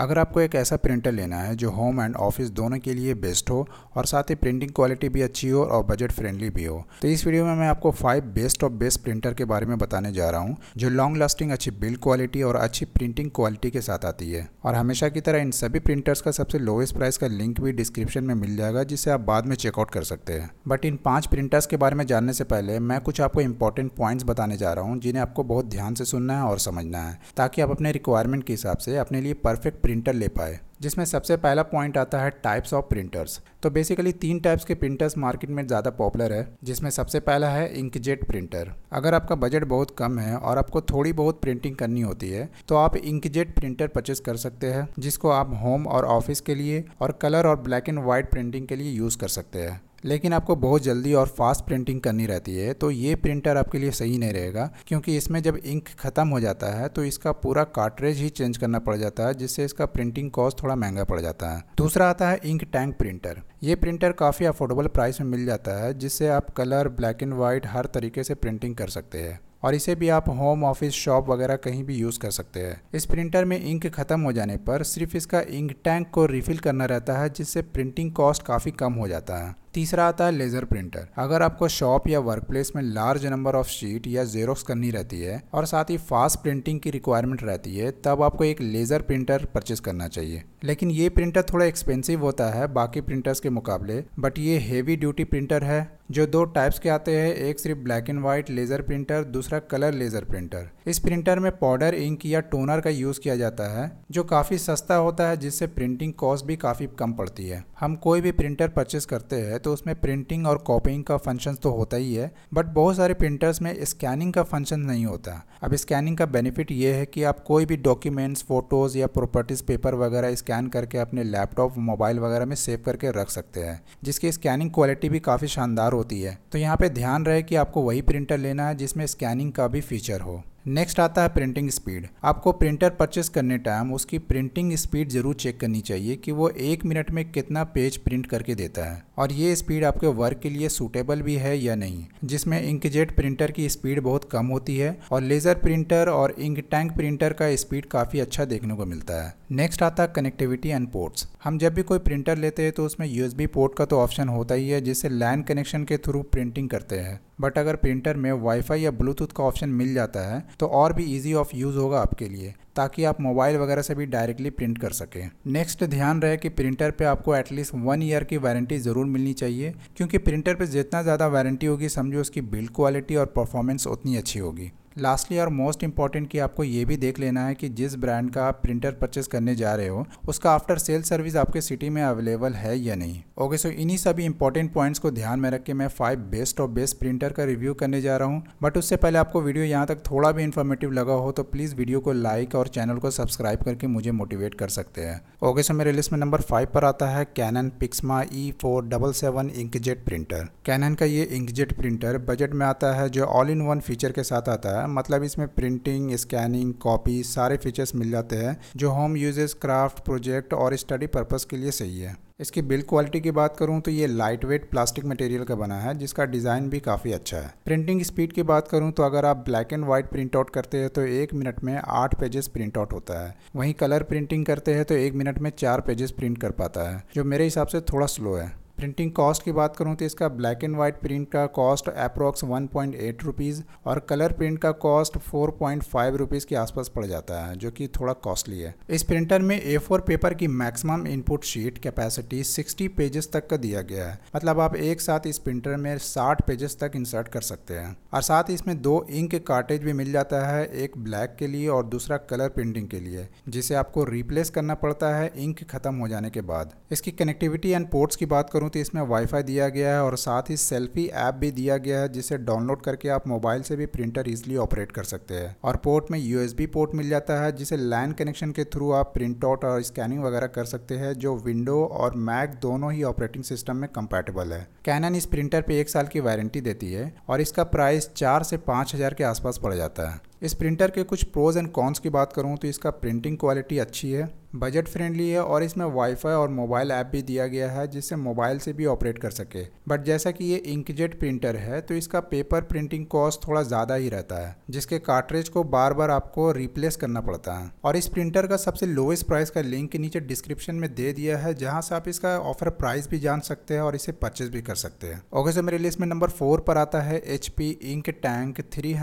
अगर आपको एक ऐसा प्रिंटर लेना है जो होम एंड ऑफिस दोनों के लिए बेस्ट हो और साथ ही प्रिंटिंग क्वालिटी भी अच्छी हो और बजट फ्रेंडली भी हो तो इस वीडियो में मैं आपको five best of best printer के बारे में बताने जा रहा हूँ जो लॉन्ग लास्टिंग अच्छी बिल्ड क्वालिटी और अच्छी प्रिंटिंग क्वालिटी के साथ आती है और हमेशा की तरह इन सभी प्रिंटर्स का सबसे लोवेस्ट प्राइस का लिंक भी डिस्क्रिप्शन में मिल जाएगा जिसे आप बाद में चेकआउट कर सकते हैं बट इन पाँच प्रिंटर्स के बारे में जानने से पहले मैं कुछ आपको इंपॉर्टेंट पॉइंट्स बताने जा रहा हूँ जिन्हें आपको बहुत ध्यान से सुनना है और समझना है ताकि आप अपने रिक्वायरमेंट के हिसाब से अपने लिए परफेक्ट प्रिंटर ले पाए जिसमें सबसे पहला पॉइंट आता है टाइप्स ऑफ प्रिंटर्स तो बेसिकली तीन टाइप्स के प्रिंटर्स मार्केट में ज़्यादा पॉपुलर है जिसमें सबसे पहला है इंकजेट प्रिंटर अगर आपका बजट बहुत कम है और आपको थोड़ी बहुत प्रिंटिंग करनी होती है तो आप इंकजेट प्रिंटर परचेस कर सकते हैं जिसको आप होम और ऑफिस के लिए और कलर और ब्लैक एंड व्हाइट प्रिंटिंग के लिए यूज़ कर सकते हैं लेकिन आपको बहुत जल्दी और फास्ट प्रिंटिंग करनी रहती है तो ये प्रिंटर आपके लिए सही नहीं रहेगा क्योंकि इसमें जब इंक ख़त्म हो जाता है तो इसका पूरा कार्टरेज ही चेंज करना पड़ जाता है जिससे इसका प्रिंटिंग कॉस्ट थोड़ा महंगा पड़ जाता है दूसरा आता है इंक टैंक प्रिंटर ये प्रिंटर काफ़ी अफोर्डेबल प्राइस में मिल जाता है जिससे आप कलर ब्लैक एंड वाइट हर तरीके से प्रिंटिंग कर सकते हैं और इसे भी आप होम ऑफिस शॉप वगैरह कहीं भी यूज़ कर सकते हैं इस प्रिंटर में इंक ख़त्म हो जाने पर सिर्फ इसका इंक टैंक को रिफ़िल करना रहता है जिससे प्रिंटिंग कॉस्ट काफ़ी कम हो जाता है तीसरा आता है लेजर प्रिंटर अगर आपको शॉप या वर्क प्लेस में लार्ज नंबर ऑफ शीट या जेरोक्स करनी रहती है और साथ ही फास्ट प्रिंटिंग की रिक्वायरमेंट रहती है तब आपको एक लेजर प्रिंटर परचेज करना चाहिए लेकिन ये प्रिंटर थोड़ा एक्सपेंसिव होता है बाकी प्रिंटर्स के मुकाबले बट ये हेवी ड्यूटी प्रिंटर है जो दो टाइप्स के आते हैं एक सिर्फ black and white laser printer दूसरा कलर लेजर प्रिंटर इस प्रिंटर में पाउडर इंक या टोनर का यूज़ किया जाता है जो काफ़ी सस्ता होता है जिससे प्रिंटिंग कॉस्ट भी काफ़ी कम पड़ती है हम कोई भी प्रिंटर परचेस करते हैं तो उसमें प्रिंटिंग और कॉपिंग का फंक्शन तो होता ही है बट बहुत सारे प्रिंटर्स में स्कैनिंग का फंक्शन नहीं होता अब स्कैनिंग का बेनिफिट ये है कि आप कोई भी डॉक्यूमेंट्स फ़ोटोज़ या प्रॉपर्टीज़ पेपर वगैरह स्कैन करके अपने लैपटॉप मोबाइल वगैरह में सेव करके रख सकते हैं जिसकी स्कैनिंग क्वालिटी भी काफ़ी शानदार होती है तो यहाँ पर ध्यान रहे कि आपको वही प्रिंटर लेना है जिसमें स्कैनिंग का भी फीचर हो नेक्स्ट आता है प्रिंटिंग स्पीड आपको प्रिंटर परचेस करने टाइम उसकी प्रिंटिंग स्पीड जरूर चेक करनी चाहिए कि वो एक मिनट में कितना पेज प्रिंट करके देता है और ये स्पीड आपके वर्क के लिए सूटेबल भी है या नहीं जिसमें इंकजेट प्रिंटर की स्पीड बहुत कम होती है और लेज़र प्रिंटर और इंक टैंक प्रिंटर का स्पीड काफ़ी अच्छा देखने को मिलता है नेक्स्ट आता है कनेक्टिविटी एंड पोर्ट्स हम जब भी कोई प्रिंटर लेते हैं तो उसमें यूएसबी पोर्ट का तो ऑप्शन होता ही है जिसे लैंड कनेक्शन के थ्रू प्रिंटिंग करते हैं बट अगर प्रिंटर में वाईफाई या ब्लूटूथ का ऑप्शन मिल जाता है तो और भी ईजी ऑफ यूज़ होगा आपके लिए ताकि आप मोबाइल वगैरह से भी डायरेक्टली प्रिंट कर सकें नेक्स्ट ध्यान रहे कि प्रिंटर पे आपको एटलीस्ट वन ईयर की वारंटी ज़रूर मिलनी चाहिए क्योंकि प्रिंटर पे जितना ज़्यादा वारंटी होगी समझो उसकी बिल्ड क्वालिटी और परफॉर्मेंस उतनी अच्छी होगी लास्टली और मोस्ट इंपॉर्टेंट कि आपको ये भी देख लेना है कि जिस ब्रांड का आप प्रिंटर परचेस करने जा रहे हो उसका आफ्टर सेल सर्विस आपके सिटी में अवेलेबल है या नहीं ओके सो इन्हीं सभी इंपॉर्टेंट पॉइंट्स को ध्यान में रख के मैं फाइव बेस्ट और बेस्ट प्रिंटर का रिव्यू करने जा रहा हूँ बट उससे पहले आपको वीडियो यहाँ तक थोड़ा भी इन्फॉर्मेटिव लगा हो तो प्लीज़ वीडियो को लाइक और चैनल को सब्सक्राइब करके मुझे मोटिवेट कर सकते हैं ओके सो मेरे लिस्ट में नंबर फाइव पर आता है Canon Pixma E four double seven inkjet printer Canon का ये इंकजेट प्रिंटर बजट में आता है जो ऑल इन वन फीचर के साथ आता है है मतलब इसमें प्रिंटिंग स्कैनिंग कॉपी सारे फीचर्स मिल जाते हैं जो होम यूजेस क्राफ्ट प्रोजेक्ट और स्टडी पर्पज़ के लिए सही है इसकी बिल्ड क्वालिटी की बात करूं तो ये लाइट वेट प्लास्टिक मटेरियल का बना है जिसका डिज़ाइन भी काफ़ी अच्छा है प्रिंटिंग स्पीड की बात करूं तो अगर आप black and white print out करते हैं तो एक मिनट में आठ पेजेस प्रिंट आउट होता है वहीं कलर प्रिंटिंग करते हैं तो एक मिनट में चार पेजेस प्रिंट कर पाता है जो मेरे हिसाब से थोड़ा स्लो है प्रिंटिंग कॉस्ट की बात करूँ तो इसका ब्लैक एंड वाइट प्रिंट का cost approx one point eight rupees और कलर प्रिंट का cost four point five rupees के आसपास पड़ जाता है जो कि थोड़ा कॉस्टली है इस प्रिंटर में ए फोर पेपर की maximum input sheet capacity sixty pages तक का दिया गया है मतलब आप एक साथ इस प्रिंटर में साठ पेजेस तक इंसर्ट कर सकते हैं और साथ ही इसमें दो इंक कार्टेज भी मिल जाता है एक ब्लैक के लिए और दूसरा कलर प्रिंटिंग के लिए जिसे आपको रिप्लेस करना पड़ता है इंक खत्म हो जाने के बाद इसकी कनेक्टिविटी एंड पोर्ट्स की बात करूँ तो इसमें वाईफाई दिया गया है और साथ ही सेल्फी ऐप भी दिया गया है जिसे डाउनलोड करके आप मोबाइल से भी प्रिंटर इजिली ऑपरेट कर सकते हैं और पोर्ट में यूएसबी पोर्ट मिल जाता है जिसे लाइन कनेक्शन के थ्रू आप प्रिंट आउट और स्कैनिंग वगैरह कर सकते हैं जो विंडो और मैक दोनों ही ऑपरेटिंग सिस्टम में कंपेटेबल है कैनन इस प्रिंटर पे एक साल की वारंटी देती है और इसका प्राइस चार से पाँच हज़ार के आसपास पड़ जाता है इस प्रिंटर के कुछ प्रोज़ एंड कॉन्स की बात करूँ तो इसका प्रिंटिंग क्वालिटी अच्छी है बजट फ्रेंडली है और इसमें वाईफाई और मोबाइल ऐप भी दिया गया है जिससे मोबाइल से भी ऑपरेट कर सके बट जैसा कि ये इंकजेट प्रिंटर है तो इसका पेपर प्रिंटिंग कॉस्ट थोड़ा ज़्यादा ही रहता है जिसके कार्ट्रेज को बार बार आपको रिप्लेस करना पड़ता है और इस प्रिंटर का सबसे लोवेस्ट प्राइस का लिंक नीचे डिस्क्रिप्शन में दे दिया है जहाँ से आप इसका ऑफर प्राइस भी जान सकते हैं और इसे परचेज भी कर सकते हैं ओके सर मेरी लिस्ट में नंबर फोर पर आता है H P ink tank three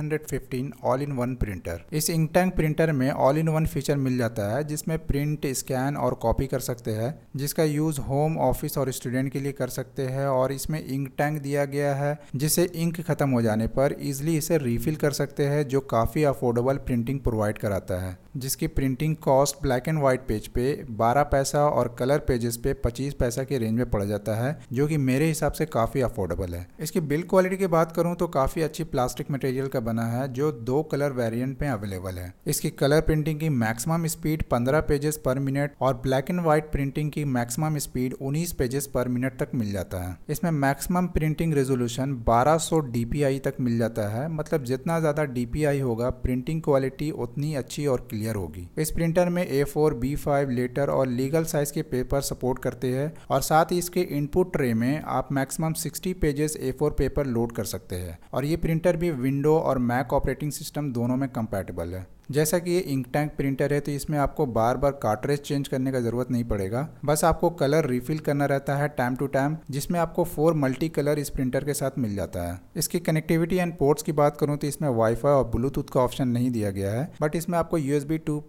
all in one one printer इस इंक टैंक प्रिंटर में ऑल इन वन फीचर मिल जाता है जिसमें प्रिंट स्कैन और कॉपी कर सकते हैं जिसका यूज होम ऑफिस और स्टूडेंट के लिए कर सकते हैं और इसमें इंक टैंक दिया गया है जिसे इंक खत्म हो जाने पर इजिली इसे रिफिल कर सकते हैं जो काफ़ी अफोर्डेबल प्रिंटिंग प्रोवाइड कराता है जिसकी printing cost black and white page पे 12 पैसा और कलर पेजेस पे 25 पैसा के रेंज में पड़ जाता है जो कि मेरे हिसाब से काफ़ी अफोर्डेबल है इसकी बिल्ड क्वालिटी की बात करूँ तो काफ़ी अच्छी प्लास्टिक मटेरियल का बना है जो दो कलर वेरियंट में अवेलेबल है इसकी कलर प्रिंटिंग की मैक्सिमम स्पीड पंद्रह पेजेस पर मिनट और ब्लैक एंड व्हाइट प्रिंटिंग की मैक्सिमम स्पीड उन्नीस पेजेस पर मिनट तक मिल जाता है इसमें मैक्सिमम प्रिंटिंग रेजोल्यूशन 1200 डीपीआई तक मिल जाता है मतलब जितना ज़्यादा डी होगा प्रिंटिंग क्वालिटी उतनी अच्छी और क्लियर क्लियर होगी इस प्रिंटर में A four B five letter और लीगल साइज के पेपर सपोर्ट करते हैं और साथ ही इसके इनपुट ट्रे में आप maximum 60 pages A four paper load कर सकते हैं और ये प्रिंटर भी विंडो और मैक ऑपरेटिंग सिस्टम दोनों में कंपेटेबल है जैसा कि ये इंक टैंक प्रिंटर है तो इसमें आपको बार बार कार्ट्रेज चेंज करने का ज़रूरत नहीं पड़ेगा बस आपको कलर रिफिल करना रहता है टाइम टू टाइम जिसमें आपको फोर मल्टी कलर इस प्रिंटर के साथ मिल जाता है इसकी कनेक्टिविटी एंड पोर्ट्स की बात करूँ तो इसमें वाईफाई और ब्लूटूथ का ऑप्शन नहीं दिया गया है बट इसमें आपको यू टू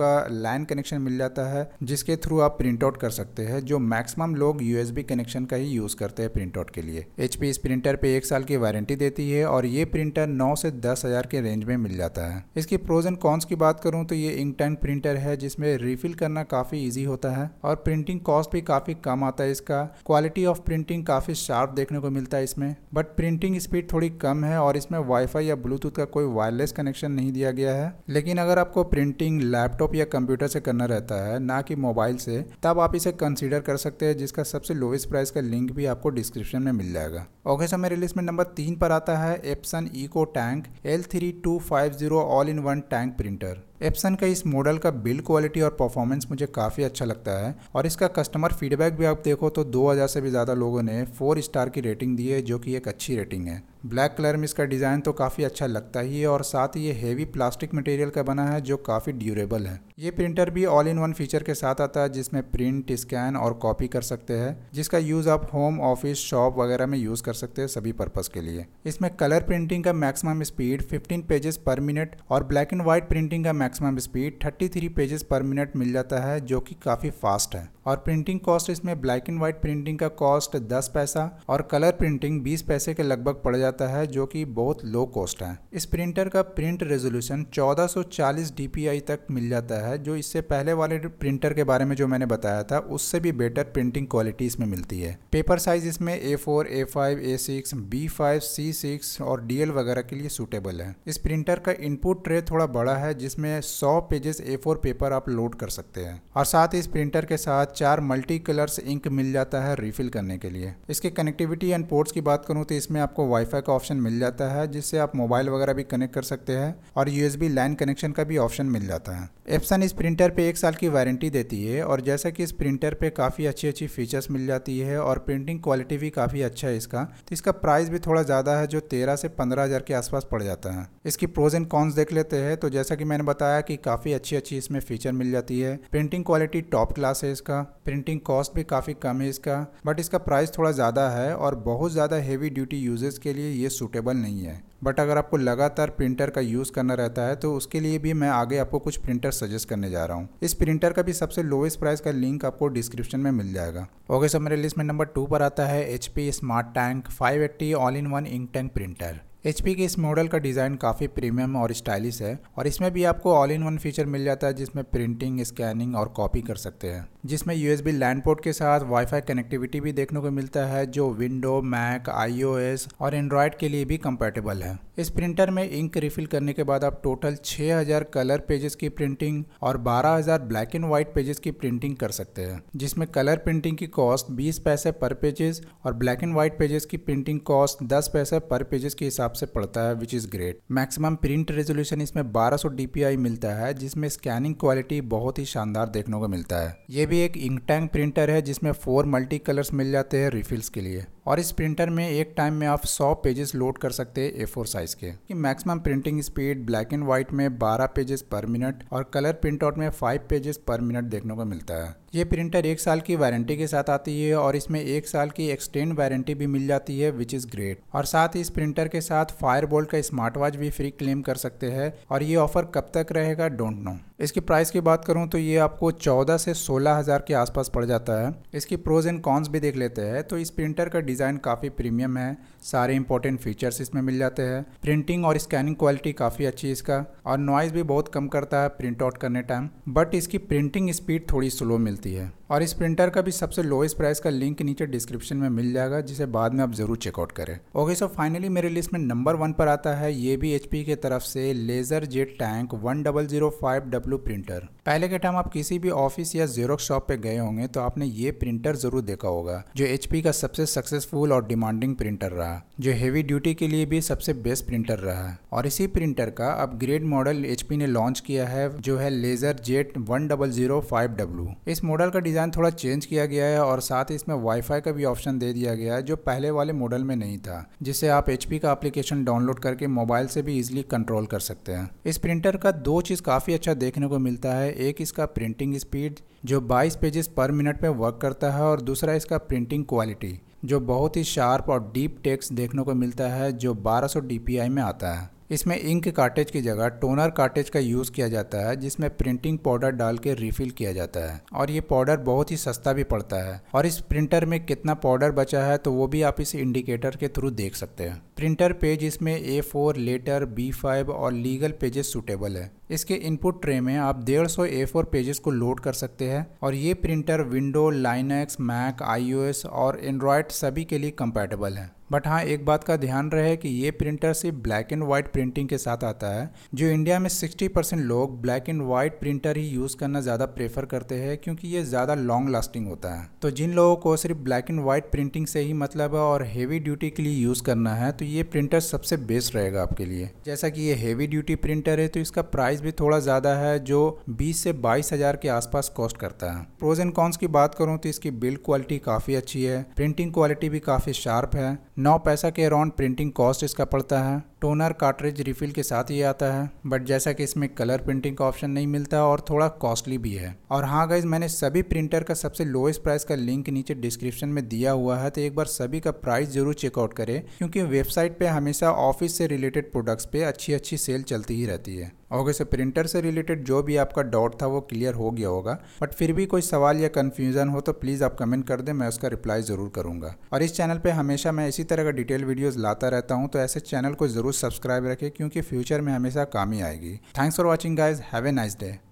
का लैन कनेक्शन मिल जाता है जिसके थ्रू आप प्रिंट आउट कर सकते हैं जो मैक्सिमम लोग यू कनेक्शन का ही यूज़ करते हैं प्रिंट आउट के लिए एच इस प्रिंटर पे एक साल की वारंटी देती है और ये प्रिंटर नौ से दस हज़ार के रेंज में मिल जाता है इसकी प्रोज प्रोज़ एंड कॉन्स की बात करूँ तो ये इंक टैंक प्रिंटर है जिसमें रिफिल करना काफ़ी ईजी होता है और प्रिंटिंग कॉस्ट भी काफ़ी कम आता है इसका क्वालिटी ऑफ प्रिंटिंग काफ़ी शार्प देखने को मिलता है इसमें बट प्रिंटिंग स्पीड थोड़ी कम है और इसमें वाईफाई या ब्लूटूथ का कोई वायरलेस कनेक्शन नहीं दिया गया है लेकिन अगर आपको प्रिंटिंग लैपटॉप या कंप्यूटर से करना रहता है ना कि मोबाइल से तब आप इसे कंसिडर कर सकते हैं जिसका सबसे लोवेस्ट प्राइस का लिंक भी आपको डिस्क्रिप्शन में मिल जाएगा ओके सर मेरे लिस्ट में नंबर तीन पर आता है Epson eco tank L three two five zero all in one tank tank printer Epson का इस मॉडल का बिल्ड क्वालिटी और परफॉर्मेंस मुझे काफ़ी अच्छा लगता है और इसका कस्टमर फीडबैक भी आप देखो तो 2000 से भी ज़्यादा लोगों ने फोर स्टार की रेटिंग दी है जो कि एक अच्छी रेटिंग है ब्लैक कलर में इसका डिज़ाइन तो काफ़ी अच्छा लगता ही है और साथ ही ये हेवी प्लास्टिक मटेरियल का बना है जो काफ़ी ड्यूरेबल है ये प्रिंटर भी ऑल इन वन फीचर के साथ आता है जिसमें प्रिंट स्कैन और कॉपी कर सकते हैं जिसका यूज़ आप होम ऑफिस शॉप वगैरह में यूज़ कर सकते हैं सभी पर्पज़ के लिए इसमें कलर प्रिंटिंग का मैक्सिमम स्पीड 15 पेजेस पर मिनट और ब्लैक एंड व्हाइट प्रिंटिंग का मैक्सिमम स्पीड 33 पेजेस पर मिनट मिल जाता है जो कि काफ़ी फास्ट है और प्रिंटिंग कॉस्ट इसमें ब्लैक एंड व्हाइट प्रिंटिंग का कॉस्ट दस पैसा और कलर प्रिंटिंग बीस पैसे के लगभग पड़ जाता जाता है जो कि बहुत लो कॉस्ट है इस प्रिंटर का प्रिंट रेजोल्यूशन 1440 dpi तक मिल जाता है जो इससे पहले वाले प्रिंटर के बारे में जो मैंने बताया था उससे भी बेटर प्रिंटिंग क्वालिटी इसमें मिलती है पेपर साइज इसमें A four A five A six B five C six और डी एल वगैरह के लिए सूटेबल है इस प्रिंटर का इनपुट ट्रे थोड़ा बड़ा है जिसमें सौ पेजेस ए फोर पेपर आप लोड कर सकते हैं और साथ ही इस प्रिंटर के साथ चार मल्टी कलर्स इंक मिल जाता है रिफिल करने के लिए इसके कनेक्टिविटी एंड पोर्ट्स की बात करूं तो इसमें आपको वाईफाई का ऑप्शन मिल जाता है जिससे आप मोबाइल वगैरह भी कनेक्ट कर सकते हैं और यूएसबी लाइन कनेक्शन का भी ऑप्शन मिल जाता है एप्सन इस प्रिंटर पे एक साल की वारंटी देती है और जैसा कि इस प्रिंटर पे काफ़ी अच्छी अच्छी फीचर्स मिल जाती है और प्रिंटिंग क्वालिटी भी काफ़ी अच्छा है इसका तो इसका प्राइस भी थोड़ा ज़्यादा है जो तेरह से पंद्रह हज़ार के आसपास पड़ जाता है इसकी प्रोज एंड कॉन्स देख लेते हैं तो जैसा कि मैंने बताया कि काफ़ी अच्छी अच्छी इसमें फीचर मिल जाती है प्रिंटिंग क्वालिटी टॉप क्लास है इसका प्रिंटिंग कॉस्ट भी काफ़ी कम है इसका बट इसका प्राइस थोड़ा ज़्यादा है और बहुत ज़्यादा हेवी ड्यूटी यूजर्स के लिए ये सूटेबल नहीं है बट अगर आपको लगातार प्रिंटर का यूज़ करना रहता है तो उसके लिए भी मैं आगे आपको कुछ प्रिंटर सजेस्ट करने जा रहा हूँ इस प्रिंटर का भी सबसे लोएस्ट प्राइस का लिंक आपको डिस्क्रिप्शन में मिल जाएगा ओके सर मेरे लिस्ट में नंबर टू पर आता है H smart tank five all in one ink tank printer H के इस मॉडल का डिज़ाइन काफ़ी प्रीमियम और स्टाइलिश है और इसमें भी आपको ऑल इन वन फीचर मिल जाता है जिसमें प्रिंटिंग स्कैनिंग और कॉपी कर सकते हैं जिसमें यूएसबी लैंड पोर्ट के साथ वाईफाई कनेक्टिविटी भी देखने को मिलता है जो विंडो मैक एस और एंड्रॉयड के लिए भी कंपेटेबल है इस प्रिंटर में इंक रिफिल करने के बाद आप टोटल 6000 कलर पेजेस की प्रिंटिंग और 12000 ब्लैक एंड व्हाइट पेजेस की प्रिंटिंग कर सकते हैं जिसमें कलर प्रिंटिंग की कॉस्ट 20 पैसे पर पेजेस और ब्लैक एंड व्हाइट पेजेस की प्रिंटिंग कॉस्ट 10 पैसे पर पेजेस के हिसाब से पड़ता है which is great maximum print resolution इसमें 1200 dpi मिलता है जिसमें स्कैनिंग क्वालिटी बहुत ही शानदार देखने को मिलता है ये भी एक इंक टैंक प्रिंटर है जिसमें फोर मल्टी कलर्स मिल जाते हैं रिफिल्स के लिए और इस प्रिंटर में एक टाइम में आप 100 पेजेस लोड कर सकते हैं ए फोर साइज के maximum printing speed black and white में 12 पेजेस पर मिनट और कलर प्रिंट आउट में 5 पेजेस पर मिनट देखने को मिलता है ये प्रिंटर एक साल की वारंटी के साथ आती है और इसमें एक साल की एक्सटेंड वारंटी भी मिल जाती है विच इज़ ग्रेट और साथ ही इस प्रिंटर के साथ फायर का स्मार्ट वॉच भी फ्री क्लेम कर सकते हैं और ये ऑफर कब तक रहेगा डोंट नो इसकी प्राइस की बात करूँ तो ये आपको चौदह से सोलह हज़ार के आसपास पड़ जाता है इसकी प्रोज एंड कॉन्स भी देख लेते हैं तो इस प्रिंटर का डिज़ाइन काफ़ी प्रीमियम है सारे इंपॉर्टेंट फीचर्स इसमें मिल जाते हैं प्रिंटिंग और स्कैनिंग क्वालिटी काफ़ी अच्छी इसका और नॉइज़ भी बहुत कम करता है प्रिंट आउट करने टाइम बट इसकी प्रिंटिंग स्पीड थोड़ी स्लो मिलती है और इस प्रिंटर का भी सबसे लोएस्ट प्राइस का लिंक नीचे डिस्क्रिप्शन में मिल जाएगा जिसे बाद में आप ज़रूर चेकआउट करें ओके सो फाइनली मेरे लिस्ट में नंबर वन पर आता है ये भी एच की तरफ से laser jet tank one double zero five W printer पहले के टाइम आप किसी भी ऑफिस या जेरोक्स शॉप पे गए होंगे तो आपने ये प्रिंटर ज़रूर देखा होगा जो एच का सबसे सक्सेसफुल और डिमांडिंग प्रिंटर रहा जो हेवी ड्यूटी के लिए भी सबसे बेस्ट प्रिंटर रहा और इसी प्रिंटर का अपग्रेड मॉडल एच ने लॉन्च किया है जो है laser jet one double zero five W इस मॉडल का डिज़ाइन थोड़ा चेंज किया गया है और साथ ही इसमें वाईफाई का भी ऑप्शन दे दिया गया है जो पहले वाले मॉडल में नहीं था जिसे आप एच का एप्लीकेशन डाउनलोड करके मोबाइल से भी इजिली कंट्रोल कर सकते हैं इस प्रिंटर का दो चीज़ काफ़ी अच्छा देखने को मिलता है एक इसका प्रिंटिंग स्पीड जो 22 पेजेस पर मिनट में वर्क करता है और दूसरा इसका प्रिंटिंग क्वालिटी जो बहुत ही शार्प और डीप टेक्स्ट देखने को मिलता है जो 1200 dpi में आता है इसमें इंक कार्टेज की जगह टोनर कार्टेज का यूज़ किया जाता है जिसमें प्रिंटिंग पाउडर डाल के रिफिल किया जाता है और ये पाउडर बहुत ही सस्ता भी पड़ता है और इस प्रिंटर में कितना पाउडर बचा है तो वो भी आप इस इंडिकेटर के थ्रू देख सकते हैं प्रिंटर पेज इसमें A four letter B five और लीगल पेजेस सुटेबल है इसके इनपुट ट्रे में आप डेढ़ सौ ए फोर पेजेस को लोड कर सकते हैं और ये printer window Linux Mac I और एंड्रॉयड सभी के लिए कंपैटिबल है बट हाँ एक बात का ध्यान रहे कि ये प्रिंटर सिर्फ ब्लैक एंड वाइट प्रिंटिंग के साथ आता है जो इंडिया में 60 परसेंट लोग ब्लैक एंड वाइट प्रिंटर ही यूज़ करना ज़्यादा प्रेफर करते हैं क्योंकि ये ज़्यादा लॉन्ग लास्टिंग होता है तो जिन लोगों को सिर्फ ब्लैक एंड वाइट प्रिंटिंग से ही मतलब है और हेवी ड्यूटी के लिए यूज़ करना है तो ये प्रिंटर सबसे बेस्ट रहेगा आपके लिए जैसा कि ये हेवी ड्यूटी प्रिंटर है तो इसका प्राइस भी थोड़ा ज़्यादा है जो बीस से बाईस हज़ार के आसपास कॉस्ट करता है प्रोज एंड कॉन्स की बात करूँ तो इसकी बिल्ड क्वालिटी काफ़ी अच्छी है प्रिंटिंग क्वालिटी भी काफ़ी शार्प है नौ पैसा के अराउंड प्रिंटिंग कॉस्ट इसका पड़ता है टोनर कार्ट्रिज रिफ़िल के साथ ही आता है बट जैसा कि इसमें कलर प्रिंटिंग का ऑप्शन नहीं मिलता और थोड़ा कॉस्टली भी है और हाँ गाइज मैंने सभी प्रिंटर का सबसे लोएस्ट प्राइस का लिंक नीचे डिस्क्रिप्शन में दिया हुआ है तो एक बार सभी का प्राइस जरूर चेकआउट करें क्योंकि वेबसाइट पे हमेशा ऑफिस से रिलेटेड प्रोडक्ट्स पे अच्छी अच्छी सेल चलती ही रहती है ओके सर प्रिंटर से रिलेटेड जो भी आपका डाउट था वो क्लियर हो गया होगा बट फिर भी कोई सवाल या कन्फ्यूजन हो तो प्लीज़ आप कमेंट कर दें मैं उसका रिप्लाई ज़रूर करूँगा और इस चैनल पर हमेशा मैं इसी तरह का डिटेल वीडियोज़ लाता रहता हूँ तो ऐसे चैनल को ज़रूर जरूर सब्सक्राइब रखें क्योंकि फ्यूचर में हमेशा काम ही आएगी thanks for watching guys have a nice day